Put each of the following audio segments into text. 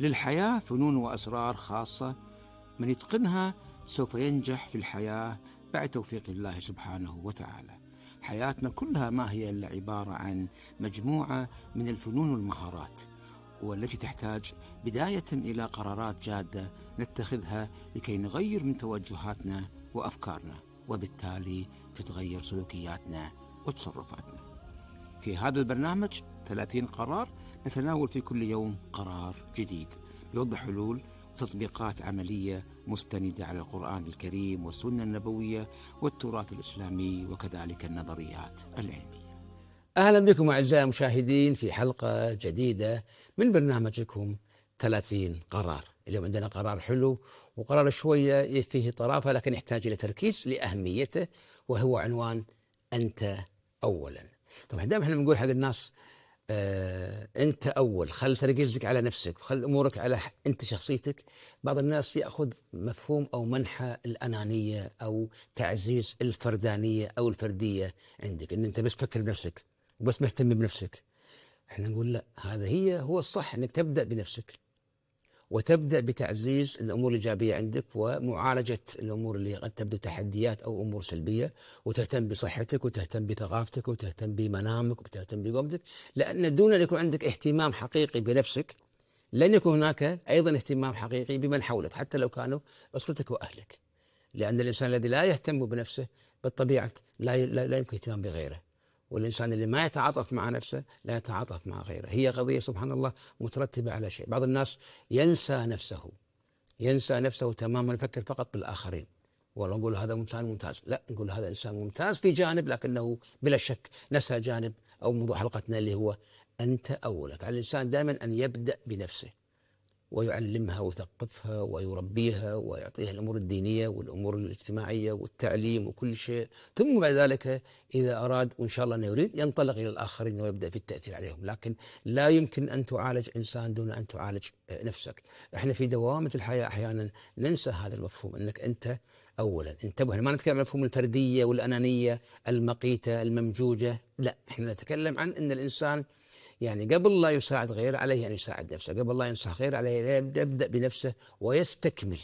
للحياة فنون وأسرار خاصة من يتقنها سوف ينجح في الحياة بعد توفيق الله سبحانه وتعالى حياتنا كلها ما هي إلا عبارة عن مجموعة من الفنون والمهارات والتي تحتاج بداية إلى قرارات جادة نتخذها لكي نغير من توجهاتنا وأفكارنا وبالتالي تتغير سلوكياتنا وتصرفاتنا في هذا البرنامج 30 قرار نتناول في كل يوم قرار جديد يوضح حلول وتطبيقات عملية مستندة على القرآن الكريم والسنة النبوية والتراث الإسلامي وكذلك النظريات العلمية أهلا بكم أعزائي المشاهدين في حلقة جديدة من برنامجكم 30 قرار اليوم عندنا قرار حلو وقرار شوية فيه طرافة لكن يحتاج إلى تركيز لأهميته وهو عنوان أنت أولا طبعا دائما احنا بنقول حق الناس آه، انت اول خل تركيزك على نفسك وخل امورك على انت شخصيتك بعض الناس ياخذ مفهوم او منحى الانانيه او تعزيز الفردانيه او الفرديه عندك ان انت بس تفكر بنفسك وبس مهتم بنفسك احنا نقول لا هذا هي هو الصح انك تبدا بنفسك وتبدا بتعزيز الامور الايجابيه عندك ومعالجه الامور اللي قد تبدو تحديات او امور سلبيه وتهتم بصحتك وتهتم بثقافتك وتهتم بمنامك وتهتم بقومتك لان دون ان يكون عندك اهتمام حقيقي بنفسك لن يكون هناك ايضا اهتمام حقيقي بمن حولك حتى لو كانوا اسرتك واهلك لان الانسان الذي لا يهتم بنفسه بالطبيعه لا لا يمكن اهتمام بغيره والإنسان اللي ما يتعاطف مع نفسه لا يتعاطف مع غيره هي قضية سبحان الله مترتبة على شيء بعض الناس ينسى نفسه ينسى نفسه تماما يفكر فقط بالآخرين والله نقول هذا إنسان ممتاز لا نقول هذا إنسان ممتاز في جانب لكنه بلا شك نسى جانب أو موضوع حلقتنا اللي هو أنت أولك على الإنسان دائما أن يبدأ بنفسه ويعلمها ويثقفها ويربيها ويعطيها الأمور الدينية والأمور الاجتماعية والتعليم وكل شيء ثم بعد ذلك إذا أراد وإن شاء الله أنه يريد ينطلق إلى الآخرين ويبدأ في التأثير عليهم لكن لا يمكن أن تعالج إنسان دون أن تعالج نفسك إحنا في دوامة الحياة أحيانا ننسى هذا المفهوم أنك أنت اولا انتبه ما نتكلم عن مفهوم الفرديه والانانيه المقيته الممجوجه لا احنا نتكلم عن ان الانسان يعني قبل لا يساعد غيره عليه أن يساعد نفسه قبل لا ينصح غيره عليه أن يبدأ بنفسه ويستكمل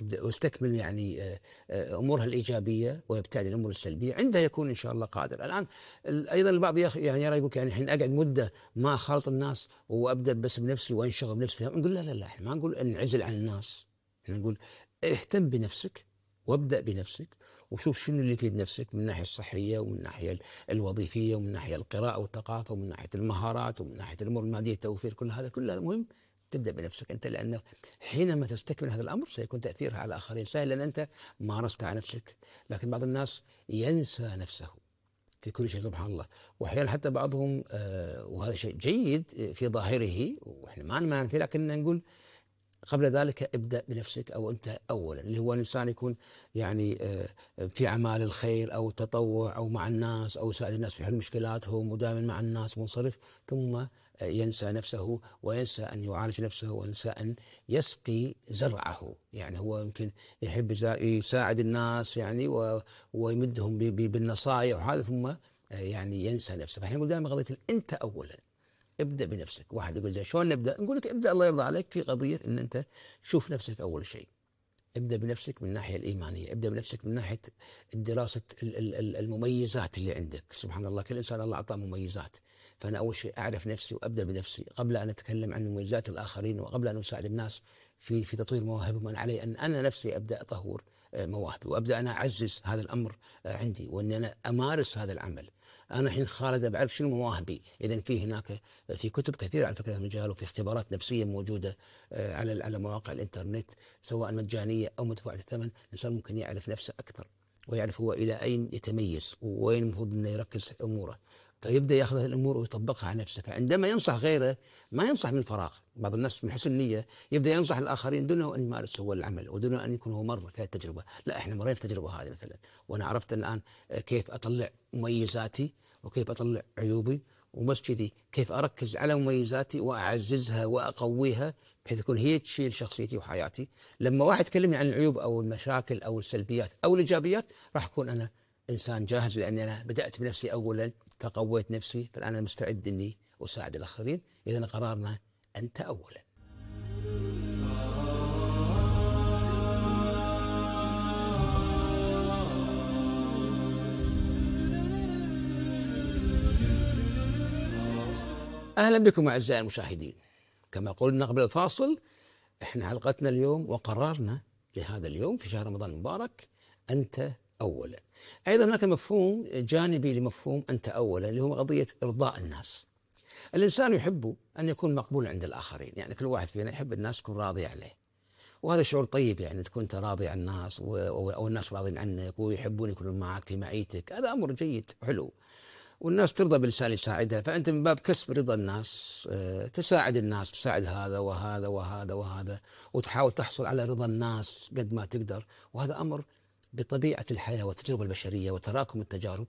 يبدأ ويستكمل يعني آه، آه، أمورها الإيجابية ويبتعد عن الأمور السلبية عندها يكون إن شاء الله قادر الآن أيضا البعض يعني يرى يقول يعني الحين أقعد مدة ما أخالط الناس وأبدأ بس بنفسي وأنشغل بنفسي نقول لا لا لا إحنا ما نقول انعزل عن الناس احنا نقول اهتم بنفسك وابدا بنفسك وشوف شنو اللي يفيد نفسك من الناحيه الصحيه ومن الناحيه الوظيفيه ومن الناحيه القراءه والثقافه ومن ناحيه المهارات ومن ناحيه الامور الماديه التوفير كل هذا كله مهم تبدا بنفسك انت لانه حينما تستكمل هذا الامر سيكون تاثيرها على الاخرين سهل لان انت مارست على نفسك لكن بعض الناس ينسى نفسه في كل شيء سبحان الله واحيانا حتى بعضهم آه، وهذا شيء جيد في ظاهره واحنا ما نمانع فيه لكن نقول قبل ذلك ابدأ بنفسك أو أنت أولا اللي هو الإنسان يكون يعني آه، في أعمال الخير أو التطوع أو مع الناس أو يساعد الناس في حل مشكلاتهم ودائما مع الناس منصرف ثم آه، ينسى نفسه وينسى أن يعالج نفسه وينسى أن يسقي زرعه يعني هو يمكن يحب يساعد الناس يعني ويمدهم بالنصائح وهذا ثم آه، يعني ينسى نفسه فاحنا نقول دائما قضيه انت اولا ابدا بنفسك واحد يقول زي شلون نبدا نقول لك ابدا الله يرضى عليك في قضيه ان انت شوف نفسك اول شيء ابدا بنفسك من الناحيه الايمانيه، ابدا بنفسك من ناحيه دراسه المميزات اللي عندك، سبحان الله كل انسان الله اعطاه مميزات، فانا اول شيء اعرف نفسي وابدا بنفسي قبل ان اتكلم عن مميزات الاخرين وقبل ان اساعد الناس في في تطوير مواهبهم، انا علي ان انا نفسي ابدا اطور آه، مواهبي وابدا انا اعزز هذا الامر آه، عندي واني انا امارس هذا العمل، انا الحين خالد بعرف شنو مواهبي اذا في هناك في كتب كثيره على فكره المجال وفي اختبارات نفسيه موجوده آه، على على مواقع الانترنت سواء مجانيه او مدفوعه الثمن الانسان ممكن يعرف نفسه اكثر ويعرف هو الى اين يتميز وين المفروض انه يركز اموره فيبدا طيب ياخذ الامور ويطبقها على نفسه فعندما ينصح غيره ما ينصح من فراغ بعض الناس من حسن النيه يبدا ينصح الاخرين دون ان يمارس هو العمل ودون ان يكون هو مر في التجربه لا احنا مرينا في التجربه هذه مثلا وانا عرفت الان كيف اطلع مميزاتي وكيف اطلع عيوبي ومسجدي كيف اركز على مميزاتي واعززها واقويها بحيث تكون هي تشيل شخصيتي وحياتي لما واحد كلمني عن العيوب او المشاكل او السلبيات او الايجابيات راح اكون انا انسان جاهز لاني انا بدات بنفسي اولا فقويت نفسي فالآن أنا مستعد أني أساعد الآخرين إذا قرارنا أنت أولا أهلا بكم أعزائي المشاهدين كما قلنا قبل الفاصل احنا حلقتنا اليوم وقرارنا لهذا اليوم في شهر رمضان المبارك أنت أولا أيضا هناك مفهوم جانبي لمفهوم أنت أولا اللي هو قضية إرضاء الناس الإنسان يحب أن يكون مقبول عند الآخرين يعني كل واحد فينا يحب الناس تكون راضية عليه وهذا شعور طيب يعني تكون انت راضي عن الناس او الناس راضين عنك ويحبون يكونون معك في معيتك هذا امر جيد حلو والناس ترضى بالانسان يساعدها فانت من باب كسب رضا الناس آه، تساعد الناس تساعد هذا وهذا وهذا وهذا وتحاول تحصل على رضا الناس قد ما تقدر وهذا امر بطبيعه الحياه والتجربه البشريه وتراكم التجارب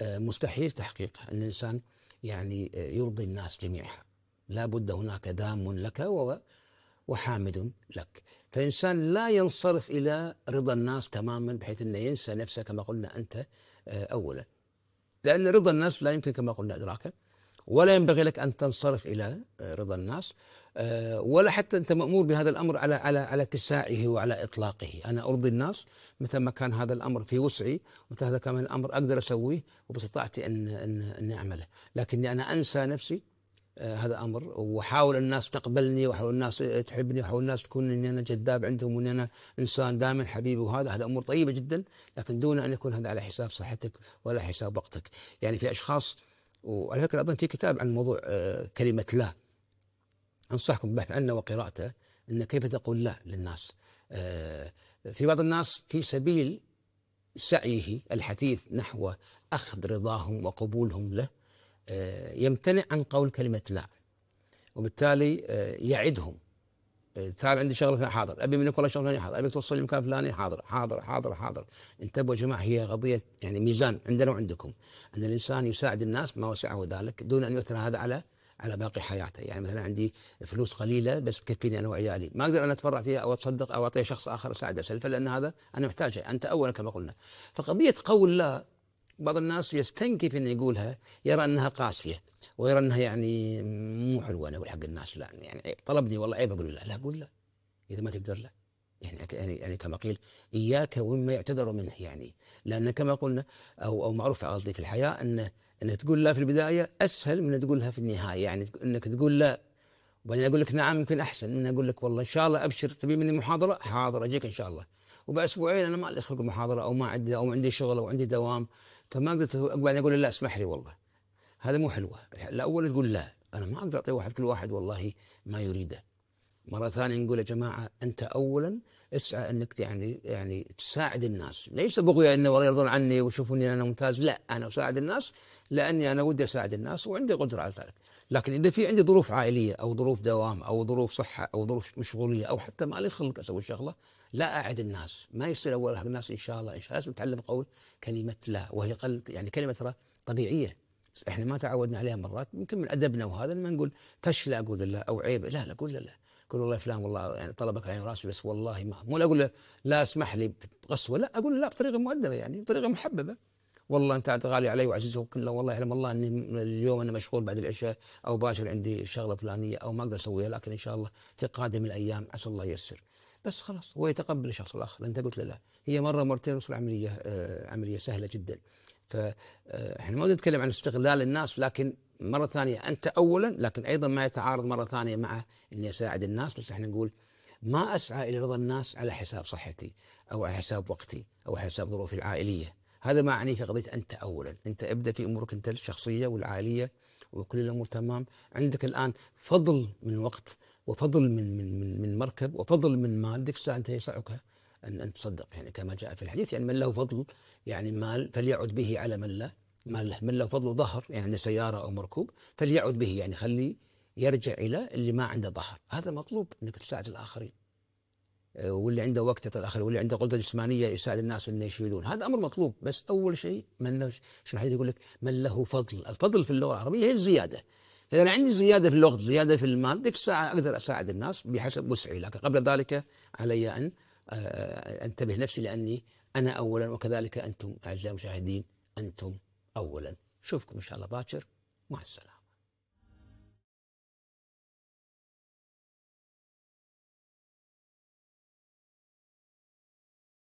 آه، مستحيل تحقيقها ان الانسان يعني آه، يرضي الناس جميعها لا بد هناك دام لك وحامد لك فالإنسان لا ينصرف إلى رضا الناس تماما بحيث أنه ينسى نفسه كما قلنا أنت آه، أولا لأن رضا الناس لا يمكن كما قلنا إدراكه ولا ينبغي لك أن تنصرف إلى رضا الناس آه، ولا حتى انت مامور بهذا الامر على على على اتساعه وعلى اطلاقه، انا ارضي الناس متى ما كان هذا الامر في وسعي، متى هذا كان الامر اقدر اسويه وباستطاعتي ان ان ان اعمله، لكني انا انسى نفسي آه، هذا امر واحاول الناس تقبلني واحاول الناس تحبني واحاول الناس تكون اني انا جذاب عندهم واني انا انسان دائما حبيبي وهذا هذا امور طيبه جدا لكن دون ان يكون هذا على حساب صحتك ولا حساب وقتك، يعني في اشخاص وعلى فكره اظن في كتاب عن موضوع آه، كلمه لا أنصحكم بالبحث عنه وقراءته أن كيف تقول لا للناس آه، في بعض الناس في سبيل سعيه الحثيث نحو أخذ رضاهم وقبولهم له آه، يمتنع عن قول كلمة لا وبالتالي آه، يعدهم تعال عندي شغله حاضر ابي منك والله شغله حاضر ابي توصل المكان فلاني حاضر حاضر حاضر حاضر انتبهوا يا جماعه هي قضيه يعني ميزان عندنا وعندكم ان الانسان يساعد الناس ما وسعه ذلك دون ان يؤثر هذا على على باقي حياته يعني مثلا عندي فلوس قليله بس تكفيني انا وعيالي ما اقدر انا اتبرع فيها او اتصدق او اعطيها شخص اخر اساعده سلفا لان هذا انا محتاجه انت اولا كما قلنا فقضيه قول لا بعض الناس يستنكف انه يقولها يرى انها قاسيه ويرى انها يعني مو حلوه انا اقول حق الناس لا يعني طلبني والله عيب إيه اقول لا لا اقول لا اذا ما تقدر لا يعني يعني يعني كما قيل اياك ومما يعتذر منه يعني لان كما قلنا او او معروف قصدي في الحياه انه انك تقول لا في البدايه اسهل من تقولها في النهايه يعني انك تقول لا وبعدين اقول لك نعم يمكن احسن من اقول لك والله ان شاء الله ابشر تبي مني محاضره حاضر اجيك ان شاء الله وباسبوعين انا ما لي خلق محاضره او ما عندي او عندي شغل او عندي دوام فما قدرت بعدين اقول لا اسمح لي والله هذا مو حلوه الاول تقول لا انا ما اقدر اعطي واحد كل واحد والله ما يريده مره ثانيه نقول يا جماعه انت اولا اسعى انك يعني يعني تساعد الناس ليس بغيه يعني انه والله يرضون عني ويشوفوني انا ممتاز لا انا اساعد الناس لاني انا ودي اساعد الناس وعندي قدره على ذلك لكن اذا في عندي ظروف عائليه او ظروف دوام او ظروف صحه او ظروف مشغوليه او حتى ما لي خلق اسوي شغله لا اعد الناس ما يصير اول حق الناس ان شاء الله ان شاء الله لازم نتعلم قول كلمه لا وهي قل يعني كلمه ترى طبيعيه بس احنا ما تعودنا عليها مرات يمكن من ادبنا وهذا ما نقول فشل اقول لا او عيب لا لا اقول لا, لا. اقول والله فلان والله يعني طلبك عين راسي بس والله ما مو اقول لا اسمح لي غصوه لا اقول لا بطريقه مؤدبه يعني بطريقه محببه والله انت غالي علي وعزيز كله والله يعلم الله اني اليوم انا مشغول بعد العشاء او باشر عندي شغله فلانيه او ما اقدر اسويها لكن ان شاء الله في قادم الايام عسى الله ييسر بس خلاص هو يتقبل الشخص الاخر انت قلت له لا هي مره مرتين تصير عمليه آه، عمليه سهله جدا فاحنا آه، ما نتكلم عن استغلال الناس لكن مره ثانيه انت اولا لكن ايضا ما يتعارض مره ثانيه مع اني اساعد الناس بس احنا نقول ما اسعى الى رضا الناس على حساب صحتي او على حساب وقتي او على حساب ظروفي العائليه هذا ما أعنيه في قضية أنت أولا أنت ابدأ في أمورك أنت الشخصية والعائلية وكل الأمور تمام عندك الآن فضل من وقت وفضل من من من, من مركب وفضل من مال ذيك الساعة أنت يسعك أن أن تصدق يعني كما جاء في الحديث يعني من له فضل يعني مال فليعد به على من له مال له من له فضل ظهر يعني عنده سيارة أو مركوب فليعد به يعني خليه يرجع إلى اللي ما عنده ظهر هذا مطلوب أنك تساعد الآخرين آه، واللي عنده وقت يتدخل واللي عنده قدره جسمانيه يساعد الناس اللي يشيلون هذا امر مطلوب بس اول شيء من له شنو الحديث يقول لك من له فضل الفضل في اللغه العربيه هي الزياده فاذا انا عندي زياده في الوقت زياده في المال ذيك الساعه اقدر اساعد الناس بحسب وسعي لكن قبل ذلك علي ان آه، آه، انتبه نفسي لاني انا اولا وكذلك انتم اعزائي المشاهدين انتم اولا اشوفكم ان شاء الله باكر مع السلامه